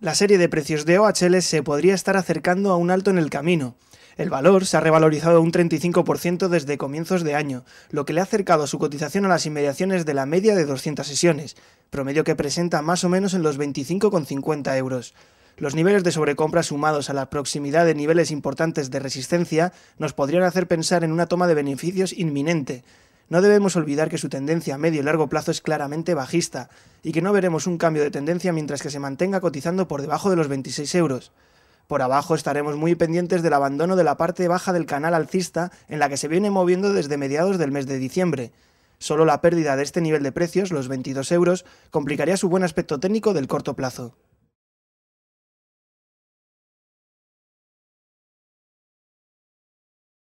La serie de precios de OHL se podría estar acercando a un alto en el camino. El valor se ha revalorizado un 35% desde comienzos de año, lo que le ha acercado su cotización a las inmediaciones de la media de 200 sesiones, promedio que presenta más o menos en los 25,50 euros. Los niveles de sobrecompra sumados a la proximidad de niveles importantes de resistencia nos podrían hacer pensar en una toma de beneficios inminente, no debemos olvidar que su tendencia a medio y largo plazo es claramente bajista, y que no veremos un cambio de tendencia mientras que se mantenga cotizando por debajo de los 26 euros. Por abajo estaremos muy pendientes del abandono de la parte baja del canal alcista en la que se viene moviendo desde mediados del mes de diciembre. Solo la pérdida de este nivel de precios, los 22 euros, complicaría su buen aspecto técnico del corto plazo.